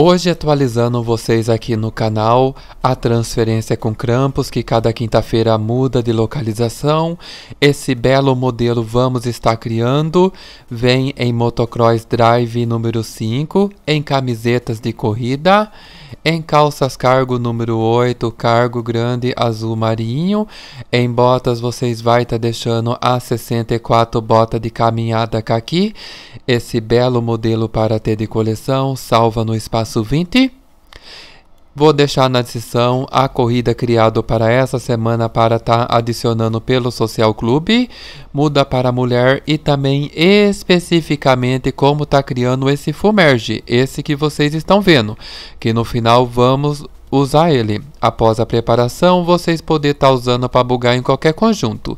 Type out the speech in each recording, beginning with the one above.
Hoje atualizando vocês aqui no canal a transferência com crampos que cada quinta-feira muda de localização. Esse belo modelo vamos estar criando vem em Motocross Drive número 5 em camisetas de corrida em calças cargo número 8, cargo grande azul marinho, em botas vocês vai estar tá deixando a 64 bota de caminhada caqui, esse belo modelo para ter de coleção, salva no espaço 20. Vou deixar na descrição a corrida criada para essa semana para estar tá adicionando pelo Social Clube, muda para mulher e também especificamente como tá criando esse Fumerge, esse que vocês estão vendo, que no final vamos usar ele. Após a preparação, vocês poder estar tá usando para bugar em qualquer conjunto.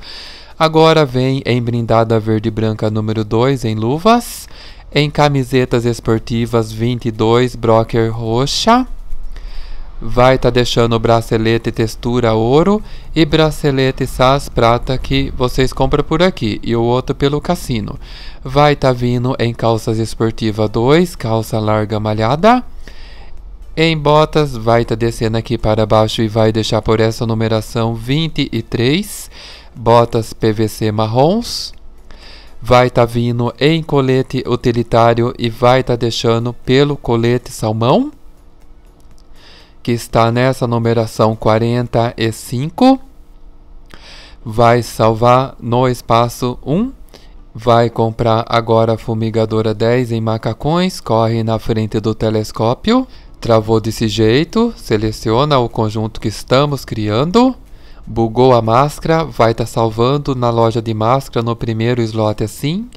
Agora vem em brindada verde branca número 2 em luvas, em camisetas esportivas 22 broker roxa, vai estar tá deixando bracelete textura ouro e bracelete SAS prata que vocês compram por aqui e o outro pelo cassino. Vai estar tá vindo em calças esportiva 2, calça larga malhada. Em botas vai estar tá descendo aqui para baixo e vai deixar por essa numeração 23, botas PVC marrons. Vai estar tá vindo em colete utilitário e vai estar tá deixando pelo colete salmão que está nessa numeração 45 vai salvar no espaço 1. Vai comprar agora a fumigadora 10 em macacões, corre na frente do telescópio, travou desse jeito, seleciona o conjunto que estamos criando, bugou a máscara, vai estar tá salvando na loja de máscara no primeiro slot assim.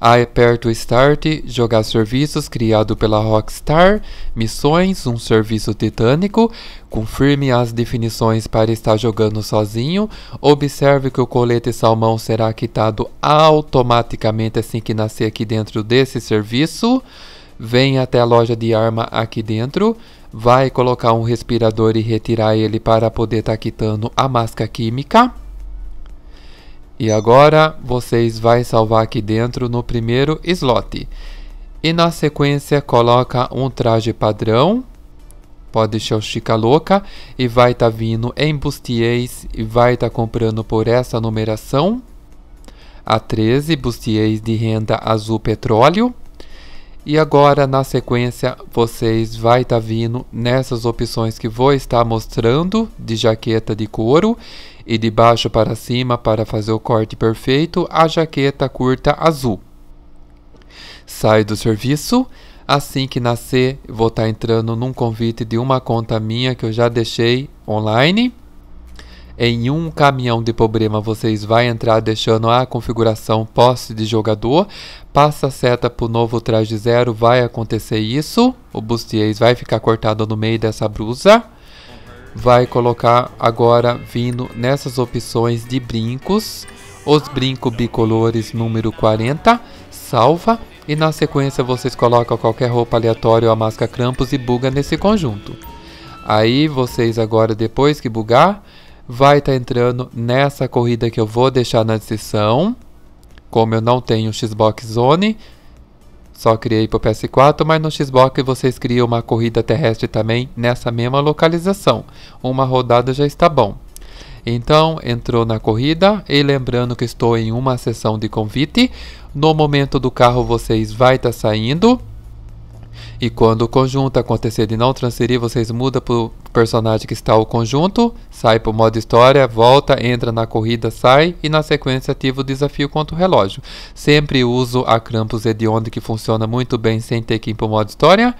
Aperto Start, jogar serviços criado pela Rockstar, missões, um serviço titânico, confirme as definições para estar jogando sozinho, observe que o colete salmão será quitado automaticamente assim que nascer aqui dentro desse serviço, vem até a loja de arma aqui dentro, vai colocar um respirador e retirar ele para poder estar tá quitando a máscara química, e agora vocês vai salvar aqui dentro no primeiro slot. E na sequência coloca um traje padrão. Pode deixar o Chica louca. E vai estar tá vindo em bustiês e vai estar tá comprando por essa numeração. A 13, bustiês de renda azul petróleo. E agora na sequência vocês vai estar tá vindo nessas opções que vou estar mostrando de jaqueta de couro e de baixo para cima para fazer o corte perfeito a jaqueta curta azul. sai do serviço. Assim que nascer, vou estar tá entrando num convite de uma conta minha que eu já deixei online em um caminhão de problema, vocês vai entrar deixando a configuração posse de jogador, passa a seta para o novo traje zero, vai acontecer isso. O bustiês vai ficar cortado no meio dessa blusa. Vai colocar agora vindo nessas opções de brincos, os brincos bicolores número 40, salva. E na sequência vocês colocam qualquer roupa aleatória ou a máscara crampos e buga nesse conjunto. Aí vocês agora, depois que bugar, vai estar tá entrando nessa corrida que eu vou deixar na descrição. Como eu não tenho Xbox Zone, só criei para o PS4, mas no Xbox vocês criam uma corrida terrestre também nessa mesma localização. Uma rodada já está bom. Então, entrou na corrida e lembrando que estou em uma sessão de convite. No momento do carro vocês vai estar tá saindo. E quando o conjunto acontecer de não transferir, vocês mudam para o personagem que está o conjunto, sai para o modo história, volta, entra na corrida, sai e na sequência ativa o desafio contra o relógio. Sempre uso a Krampus Edionde que funciona muito bem sem ter que ir para o modo história.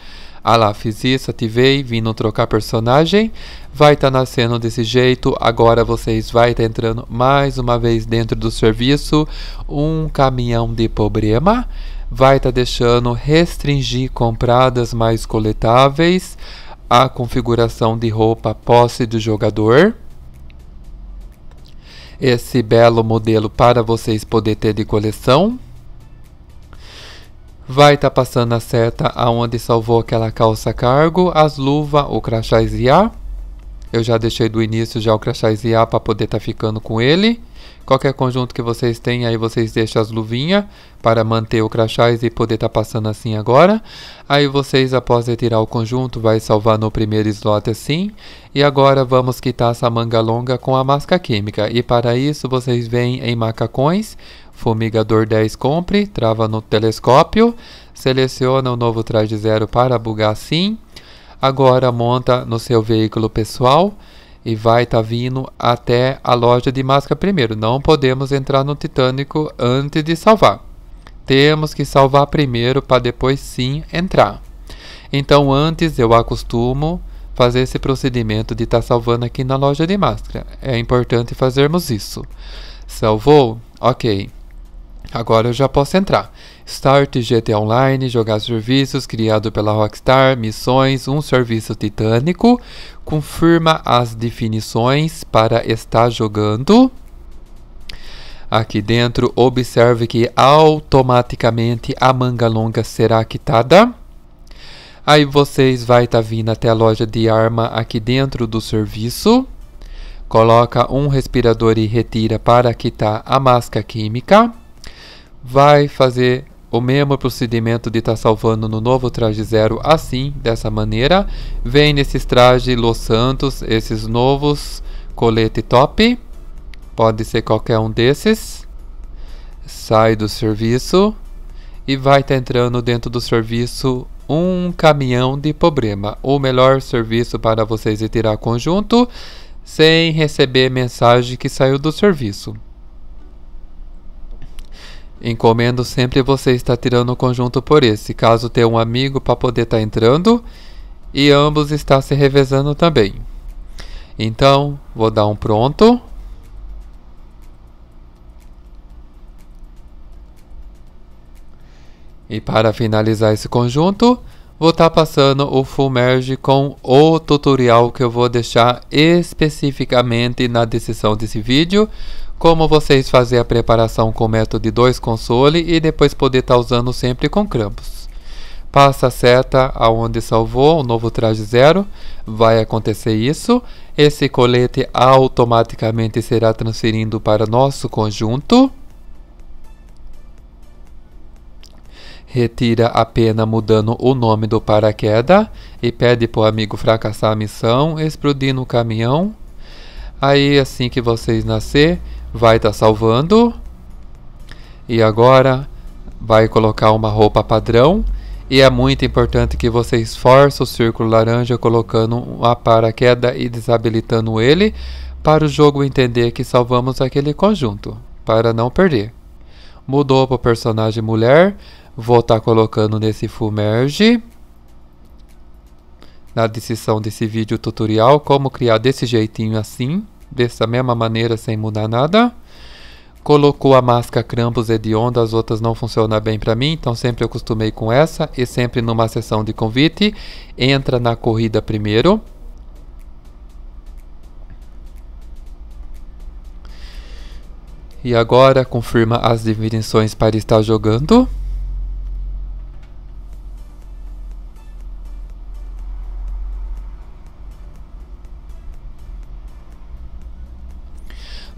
Ah lá, fiz isso, ativei, vim não trocar personagem. Vai estar tá nascendo desse jeito. Agora vocês vai estar tá entrando mais uma vez dentro do serviço. Um caminhão de problema vai estar tá deixando restringir compradas mais coletáveis, a configuração de roupa posse do jogador. Esse belo modelo para vocês poder ter de coleção. Vai estar tá passando a seta aonde salvou aquela calça cargo, as luvas, o crachá IA. Eu já deixei do início já o crachá IA para poder estar tá ficando com ele. Qualquer conjunto que vocês têm, aí vocês deixam as luvinhas para manter o crachás e poder estar tá passando assim agora. Aí vocês, após retirar o conjunto, vai salvar no primeiro slot assim. E agora vamos quitar essa manga longa com a máscara química. E para isso, vocês vêm em macacões, Fumigador 10 compre, trava no telescópio, seleciona o novo traje zero para bugar assim. Agora monta no seu veículo pessoal e vai estar tá vindo até a loja de máscara primeiro. Não podemos entrar no Titânico antes de salvar. Temos que salvar primeiro para depois sim entrar. Então antes eu acostumo fazer esse procedimento de estar tá salvando aqui na loja de máscara. É importante fazermos isso. Salvou? Ok agora eu já posso entrar. Start GTA Online, jogar serviços criado pela Rockstar, missões, um serviço titânico. Confirma as definições para estar jogando. Aqui dentro, observe que automaticamente a manga longa será quitada. Aí vocês vai estar tá vindo até a loja de arma aqui dentro do serviço. Coloca um respirador e retira para quitar a máscara química vai fazer o mesmo procedimento de estar tá salvando no novo traje zero assim, dessa maneira. Vem nesses trajes Los Santos, esses novos colete top. Pode ser qualquer um desses. Sai do serviço e vai estar tá entrando dentro do serviço um caminhão de problema. O melhor serviço para vocês retirar é conjunto sem receber mensagem que saiu do serviço. Encomendo sempre você estar tirando o conjunto por esse, caso tenha um amigo para poder estar tá entrando e ambos está se revezando também. Então, vou dar um pronto. E para finalizar esse conjunto, vou estar tá passando o Full Merge com o tutorial que eu vou deixar especificamente na descrição desse vídeo como vocês fazer a preparação com o método de dois console e depois poder estar tá usando sempre com crampos. Passa a seta aonde salvou o novo traje zero, vai acontecer isso. Esse colete automaticamente será transferindo para nosso conjunto. retira a pena mudando o nome do paraquedas e pede para o amigo fracassar a missão, explodindo o caminhão. Aí assim que vocês nascer, vai estar tá salvando. E agora vai colocar uma roupa padrão. E é muito importante que você esforce o círculo laranja colocando uma paraquedas e desabilitando ele para o jogo entender que salvamos aquele conjunto, para não perder. Mudou para o personagem mulher, vou estar tá colocando nesse full merge. Na descrição desse vídeo tutorial como criar desse jeitinho assim dessa mesma maneira sem mudar nada. Colocou a máscara Krampus hedionda, as outras não funcionam bem para mim, então sempre eu acostumei com essa e sempre numa sessão de convite. Entra na corrida primeiro. E agora confirma as definições para estar jogando.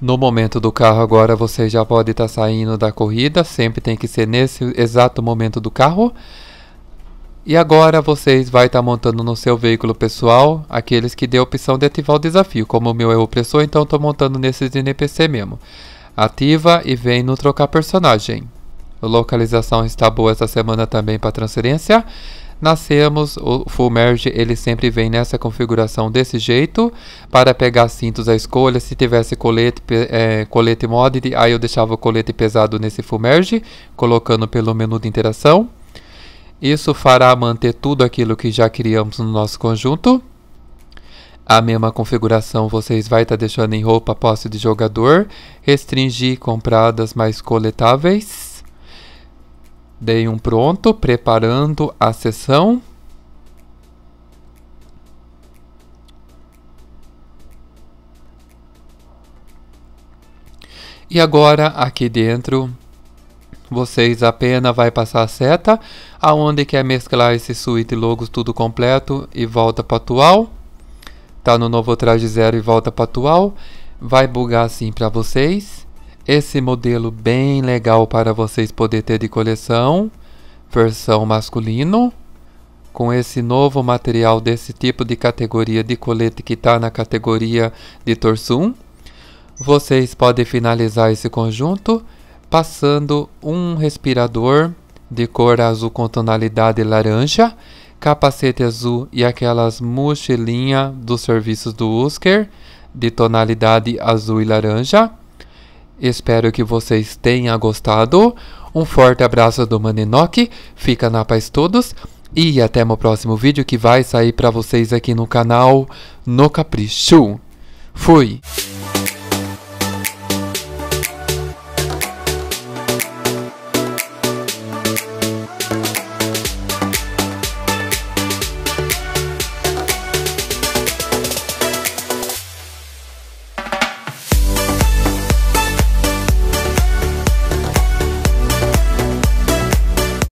No momento do carro agora você já pode estar tá saindo da corrida, sempre tem que ser nesse exato momento do carro. E agora vocês vai estar tá montando no seu veículo pessoal aqueles que dê a opção de ativar o desafio. Como o meu é opressor, então estou montando nesses NPC mesmo. Ativa e vem no trocar personagem. A localização está boa essa semana também para transferência. Nascemos, o Full Merge ele sempre vem nessa configuração desse jeito, para pegar cintos à escolha, se tivesse colete, é, colete modded, aí eu deixava o colete pesado nesse Full Merge, colocando pelo menu de interação. Isso fará manter tudo aquilo que já criamos no nosso conjunto. A mesma configuração vocês vai estar tá deixando em roupa posse de jogador, restringir compradas mais coletáveis. Dei um pronto, preparando a sessão. E agora, aqui dentro, vocês apenas vai passar a seta aonde quer mesclar esse suíte logos tudo completo e volta para atual. Tá no novo traje zero e volta para atual. Vai bugar assim para vocês esse modelo bem legal para vocês poderem ter de coleção, versão masculino, com esse novo material desse tipo de categoria de colete que está na categoria de torsum Vocês podem finalizar esse conjunto passando um respirador de cor azul com tonalidade laranja, capacete azul e aquelas mochilinhas dos serviços do Husker de tonalidade azul e laranja Espero que vocês tenham gostado. Um forte abraço do Manenoque, fica na paz todos e até meu próximo vídeo que vai sair para vocês aqui no canal No Capricho. Fui!